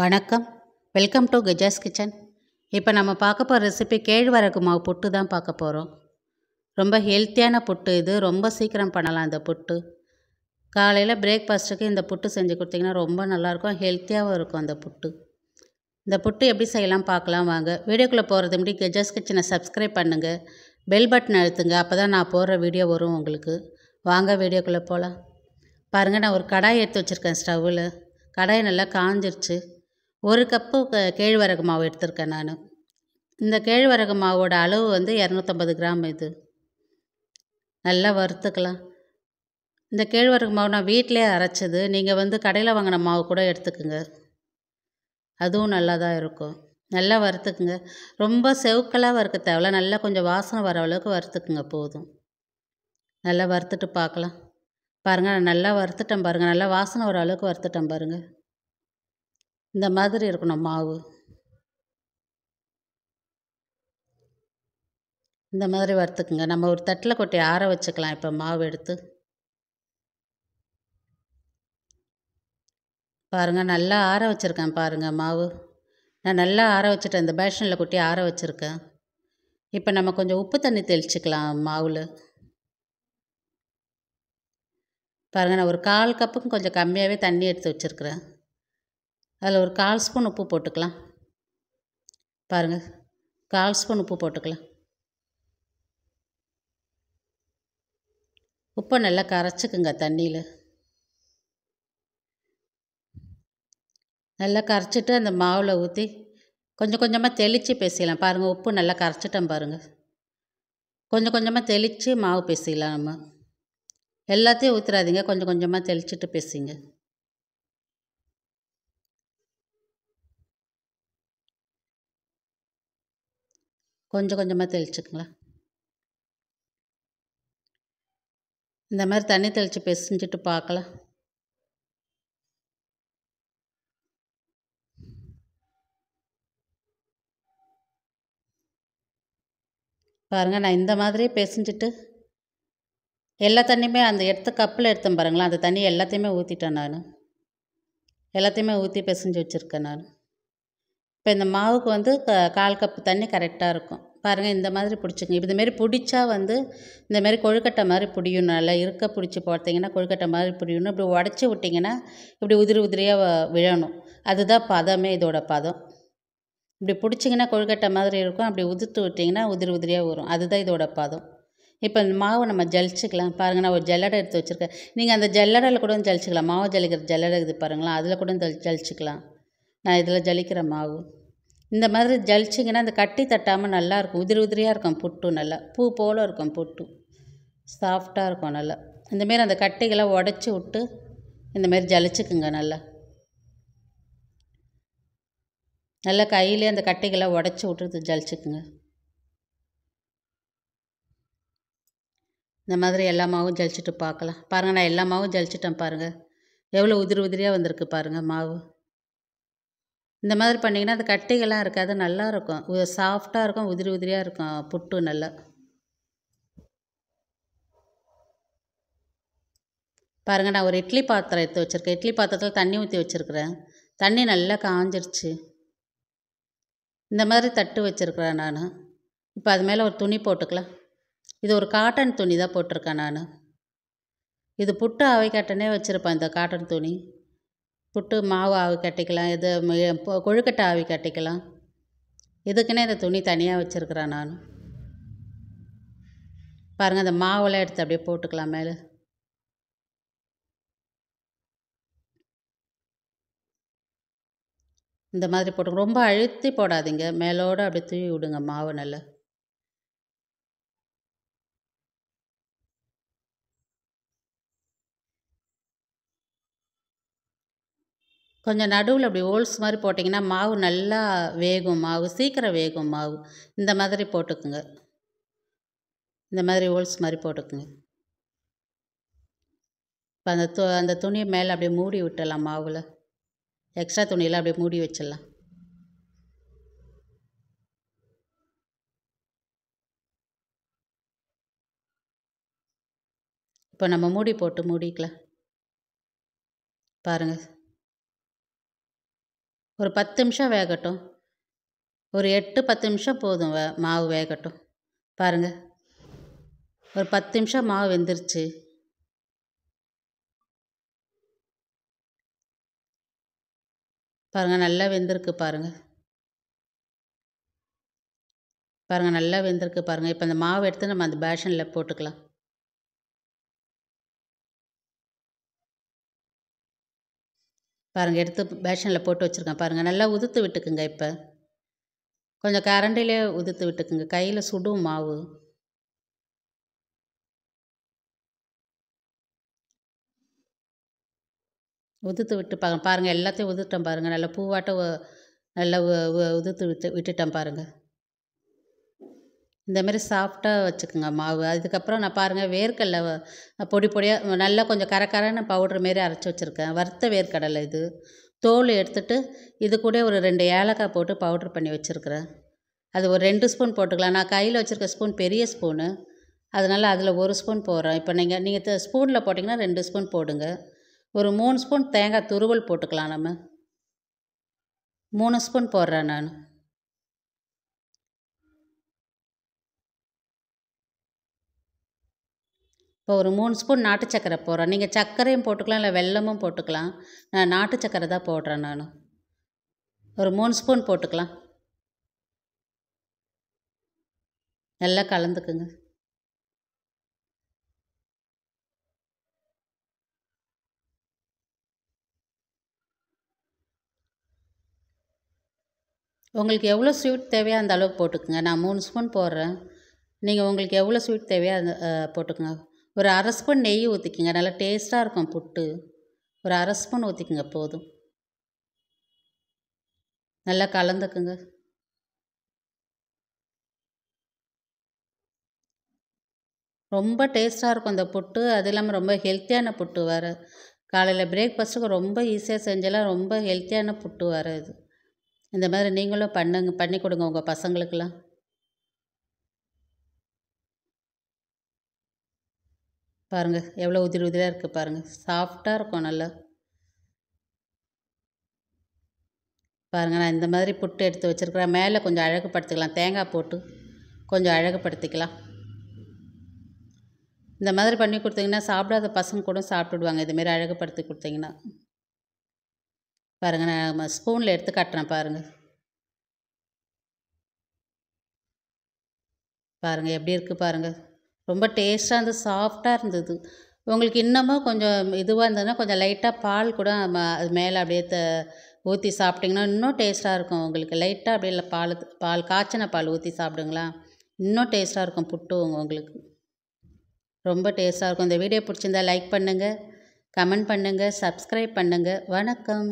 வணக்கம் welcome to கஜாஸ் kitchen இப்போ நம்ம பார்க்க போகிற ரெசிபி கேழ்வரகு மாவு புட்டு தான் பார்க்க போகிறோம் ரொம்ப ஹெல்த்தியான புட்டு இது ரொம்ப சீக்கிரம் பண்ணலாம் இந்த புட்டு காலையில் பிரேக்ஃபாஸ்ட்டுக்கு இந்த புட்டு செஞ்சு கொடுத்திங்கன்னா ரொம்ப நல்லாயிருக்கும் ஹெல்த்தியாகவும் இருக்கும் அந்த புட்டு இந்த புட்டு எப்படி செய்யலாம் பார்க்கலாம் வாங்க வீடியோக்குள்ளே போகிறது முடி கெஜாஸ் கிச்சனை சப்ஸ்கிரைப் பண்ணுங்கள் பெல் பட்டன் அழுத்துங்க அப்போ தான் நான் போடுற வீடியோ வரும் உங்களுக்கு வாங்க வீடியோக்குள்ளே போகலாம் பாருங்கள் நான் ஒரு கடாய் எடுத்து வச்சுருக்கேன் ஸ்டவ்வில் கடாய் நல்லா காஞ்சிருச்சு ஒரு கப்பு கேழ்வரகு மாவு எடுத்திருக்கேன் நான் இந்த கேழ்வரகு மாவோட அளவு வந்து இரநூத்தம்பது கிராம் இது நல்லா வறுத்துக்கலாம் இந்த கேழ்வரகு மாவு நான் வீட்டிலே அரைச்சது நீங்கள் வந்து கடையில் வாங்கின மாவு கூட எடுத்துக்குங்க அதுவும் நல்லா தான் இருக்கும் நல்லா வறுத்துக்குங்க ரொம்ப செவுக்கலாக வறுக்க தேவையில்ல நல்லா கொஞ்சம் வாசனை வர அளவுக்கு வறுத்துக்குங்க போதும் நல்லா வறுத்துட்டு பார்க்கலாம் பாருங்கள் நல்லா வறுத்துட்டேன் பாருங்கள் நல்லா வாசனை வர அளவுக்கு வறுத்துட்டேன் பாருங்கள் இந்த மாதிரி இருக்கணும் மாவு இந்த மாதிரி வறுத்துக்குங்க நம்ம ஒரு தட்டில் கொட்டி ஆற வச்சுக்கலாம் இப்போ மாவு எடுத்து பாருங்கள் நல்லா ஆற வச்சுருக்கேன் பாருங்கள் மாவு நான் நல்லா ஆற வச்சுட்டேன் இந்த பேஷனில் கொட்டி ஆற வச்சுருக்கேன் இப்போ நம்ம கொஞ்சம் உப்பு தண்ணி தெளிச்சுக்கலாம் மாவில் பாருங்கள் நான் ஒரு கால் கப்புக்கும் கொஞ்சம் கம்மியாகவே தண்ணி எடுத்து வச்சுருக்குறேன் அதில் ஒரு கால் ஸ்பூன் உப்பு போட்டுக்கலாம் பாருங்கள் கால் ஸ்பூன் உப்பு போட்டுக்கலாம் உப்பை நல்லா கரைச்சிக்குங்க தண்ணியில் நல்லா கரைச்சிட்டு அந்த மாவில் ஊற்றி கொஞ்சம் கொஞ்சமாக தெளித்து பேசிடலாம் பாருங்கள் உப்பு நல்லா கரைச்சிட்டோம் பாருங்கள் கொஞ்சம் கொஞ்சமாக தெளித்து மாவு பேசிடலாம் நம்ம எல்லாத்தையும் ஊற்றுறாதீங்க கொஞ்சம் கொஞ்சமாக தெளிச்சிட்டு பேசிங்க கொஞ்சம் கொஞ்சமாக தெளிச்சுக்கங்களேன் இந்த மாதிரி தண்ணி தெளித்து பிசைஞ்சிட்டு பார்க்கலாம் பாருங்கள் நான் இந்த மாதிரி பிசைஞ்சிட்டு எல்லா தண்ணியுமே அந்த எடுத்த கப்பில் எடுத்தேன் பாருங்களேன் அந்த தண்ணி எல்லாத்தையுமே ஊற்றிட்டேன் நான் எல்லாத்தையுமே ஊற்றி பிசைஞ்சு வச்சுருக்கேன் நான் இப்போ இந்த மாவுக்கு வந்து க கால் கப்பு தண்ணி கரெக்டாக இருக்கும் பாருங்கள் இந்த மாதிரி பிடிச்சிங்க இப்போ இதுமாரி பிடிச்சா வந்து இந்தமாரி கொழுக்கட்டை மாதிரி பிடியும் நல்லா இருக்க பிடிச்சி பார்த்தீங்கன்னா கொழுக்கட்டை மாதிரி பிடியணும் இப்படி உடச்சி விட்டிங்கன்னா இப்படி உதிரி உதிரியாக விழணும் அதுதான் பதமே இதோட பதம் இப்படி பிடிச்சிங்கன்னா கொழுக்கட்டை மாதிரி இருக்கும் அப்படி உதிர்த்து விட்டிங்கன்னா உதிரி உதிரியாக வரும் அதுதான் இதோட பதம் இப்போ இந்த மாவை நம்ம ஜலிச்சிக்கலாம் பாருங்கள் நான் ஒரு ஜல்லடை எடுத்து வச்சுருக்கேன் நீங்கள் அந்த ஜல்லடையில் கூட ஜலிச்சிக்கலாம் மாவை ஜலிக்கிற ஜல்லடை இது பாருங்களா அதில் கூட ஜலிச்சிக்கலாம் நான் இதில் ஜலிக்கிற மாவு இந்த மாதிரி ஜலிச்சிங்கன்னா அந்த கட்டி தட்டாமல் நல்லாயிருக்கும் உதிரி உதிரியாக இருக்கும் புட்டு நல்லா பூ போல் இருக்கும் புட்டு சாஃப்டாக இருக்கும் நல்லா இந்தமாரி அந்த கட்டிகளை உடச்சி விட்டு இந்தமாரி ஜலிச்சுக்குங்க நல்லா நல்லா கையிலே அந்த கட்டிகளை உடச்சி விட்டு ஜலிச்சுக்குங்க இந்த மாதிரி எல்லா மாவும் ஜலிச்சுட்டு பார்க்கலாம் பாருங்கள் நான் எல்லா மாவும் ஜலிச்சிட்டேன் பாருங்கள் எவ்வளோ உதிரி உதிரியாக வந்திருக்கு பாருங்கள் மாவு இந்த மாதிரி பண்ணிங்கன்னா அது கட்டைகள்லாம் இருக்காது நல்லாயிருக்கும் சாஃப்டாக இருக்கும் உதிரி உதிரியாக இருக்கும் புட்டு நல்லா பாருங்கள் நான் ஒரு இட்லி பாத்திரம் எடுத்து வச்சுருக்கேன் இட்லி பாத்திரத்தில் தண்ணி ஊற்றி வச்சுருக்கிறேன் தண்ணி நல்லா காஞ்சிருச்சு இந்த மாதிரி தட்டு வச்சுருக்குறேன் நான் இப்போ அது மேலே ஒரு துணி போட்டுக்கலாம் இது ஒரு காட்டன் துணி தான் போட்டிருக்கேன் நான் இது புட்டு அவை கட்டனே வச்சுருப்பேன் இந்த காட்டன் துணி புட்டு மாவு ஆவி கட்டிக்கலாம் இது கொழுக்கட்டை ஆவி கட்டிக்கலாம் இதுக்குன்னே இந்த துணி தனியாக வச்சுருக்குறேன் நான் பாருங்கள் அந்த மாவெல்லாம் எடுத்து அப்படியே போட்டுக்கலாம் மேலே இந்த மாதிரி போட்டு ரொம்ப அழுத்தி போடாதீங்க மேலோடு அப்படியே தூவி விடுங்க மாவு நல்லா கொஞ்சம் நடுவில் அப்படி ஓல்ஸ் மாதிரி போட்டிங்கன்னா மாவு நல்லா வேகும் மாவு சீக்கிரம் வேகும் மாவு இந்த மாதிரி போட்டுக்குங்க இந்த மாதிரி ஓல்ஸ் மாதிரி போட்டுக்குங்க இப்போ அந்த து அந்த துணியை மேலே அப்படியே மூடி விட்டுடலாம் மாவில் எக்ஸ்ட்ரா துணியெல்லாம் அப்படியே மூடி வச்சிடலாம் இப்போ நம்ம மூடி போட்டு மூடிக்கலாம் பாருங்கள் ஒரு பத்து நிமிஷம் வேகட்டும் ஒரு எட்டு பத்து நிமிஷம் போதும் வே மாவு வேகட்டும் பாருங்கள் ஒரு பத்து நிமிஷம் மாவு வெந்துருச்சு பாருங்கள் நல்லா வெந்திருக்கு பாருங்கள் பாருங்கள் நல்லா வெந்திருக்கு பாருங்கள் இப்போ அந்த மாவு எடுத்து நம்ம அந்த பேஷனில் போட்டுக்கலாம் பாருங்கள் எடுத்து பேஷனில் போட்டு வச்சுருக்கேன் பாருங்கள் நல்லா உதுத்து விட்டுக்குங்க இப்போ கொஞ்சம் கரண்டிலே உதுத்து விட்டுக்குங்க கையில் சுடும் மாவு உதுத்து விட்டு பாருங்கள் பாருங்கள் எல்லாத்தையும் உதுட்டேன் பாருங்கள் நல்லா பூவாட்ட நல்லா உதுத்து விட்டு விட்டுட்டேன் பாருங்கள் இந்த மாதிரி சாஃப்டாக வச்சுக்கோங்க மாவு அதுக்கப்புறம் நான் பாருங்கள் வேர்க்கடலை பொடி பொடியாக நல்லா கொஞ்சம் கரகரன்னு பவுட்ரு மாரி அரைச்சி வச்சுருக்கேன் வறுத்த வேர்க்கடலை இது தோல் எடுத்துட்டு இது கூட ஒரு ரெண்டு ஏலக்காய் போட்டு பவுட்ரு பண்ணி வச்சுருக்குறேன் அது ஒரு ரெண்டு ஸ்பூன் போட்டுக்கலாம் நான் கையில் வச்சுருக்க ஸ்பூன் பெரிய ஸ்பூனு அதனால் அதில் ஒரு ஸ்பூன் போடுறேன் இப்போ நீங்கள் நீங்கள் ஸ்பூனில் போட்டிங்கன்னா ரெண்டு ஸ்பூன் போடுங்க ஒரு மூணு ஸ்பூன் தேங்காய் துருவல் போட்டுக்கலாம் நம்ம மூணு ஸ்பூன் போடுறேன் நான் இப்போ ஒரு மூணு ஸ்பூன் நாட்டு சக்கரை போடுறேன் நீங்கள் சர்க்கரையும் போட்டுக்கலாம் இல்லை வெல்லமும் போட்டுக்கலாம் நான் நாட்டு சக்கரை தான் போடுறேன் நான் ஒரு மூணு ஸ்பூன் போட்டுக்கலாம் நல்லா கலந்துக்குங்க உங்களுக்கு எவ்வளோ ஸ்வீட் தேவையோ அந்த அளவுக்கு போட்டுக்குங்க நான் மூணு ஸ்பூன் போடுறேன் நீங்கள் உங்களுக்கு எவ்வளோ ஸ்வீட் தேவையோ அந்த போட்டுக்குங்க ஒரு அரை ஸ்பூன் நெய் ஊற்றிக்கிங்க நல்லா டேஸ்ட்டாக இருக்கும் புட்டு ஒரு அரை ஸ்பூன் ஊற்றிக்கோங்க போதும் நல்லா கலந்துக்குங்க ரொம்ப டேஸ்ட்டாக இருக்கும் அந்த புட்டு அது இல்லாமல் ரொம்ப ஹெல்த்தியான புட்டு வேறு காலையில் பிரேக்ஃபாஸ்ட்டுக்கு ரொம்ப ஈஸியாக செஞ்சாலும் ரொம்ப ஹெல்த்தியான புட்டு வேறு இது இந்த மாதிரி நீங்களும் பண்ணுங்க பண்ணி கொடுங்க உங்கள் பசங்களுக்கெல்லாம் பாருங்கள் எவ்வளோ உதிரி உதிரியாக இருக்குது பாருங்கள் சாஃப்டாக இருக்கும் நல்லா பாருங்கள் நான் இந்த மாதிரி புட்டு எடுத்து வச்சுருக்கிறேன் மேலே கொஞ்சம் அழகுப்படுத்திக்கலாம் தேங்காய் போட்டு கொஞ்சம் அழகுப்படுத்திக்கலாம் இந்த மாதிரி பண்ணி கொடுத்தீங்கன்னா சாப்பிடாத பசங்க கூட சாப்பிட்டுடுவாங்க இதுமாரி அழகுப்படுத்தி கொடுத்தீங்கன்னா பாருங்கள் நான் ஸ்பூனில் எடுத்து கட்டுறேன் பாருங்கள் பாருங்கள் எப்படி இருக்குது பாருங்கள் ரொம்ப டேஸ்ட்டாக இருந்தது சாஃப்டாக இருந்தது உங்களுக்கு இன்னமும் கொஞ்சம் இதுவாக இருந்ததுன்னா கொஞ்சம் லைட்டாக பால் கூட நம்ம அது மேலே அப்படியே த ஊற்றி சாப்பிட்டிங்கன்னா இன்னும் டேஸ்ட்டாக இருக்கும் உங்களுக்கு லைட்டாக அப்படியே இல்லை பால் பால் காய்ச்சின பால் ஊற்றி சாப்பிடுங்களா இன்னும் டேஸ்ட்டாக இருக்கும் புட்டு உங்களுக்கு ரொம்ப டேஸ்ட்டாக இருக்கும் இந்த வீடியோ பிடிச்சிருந்தா லைக் பண்ணுங்கள் கமெண்ட் பண்ணுங்கள் சப்ஸ்கிரைப் பண்ணுங்கள் வணக்கம்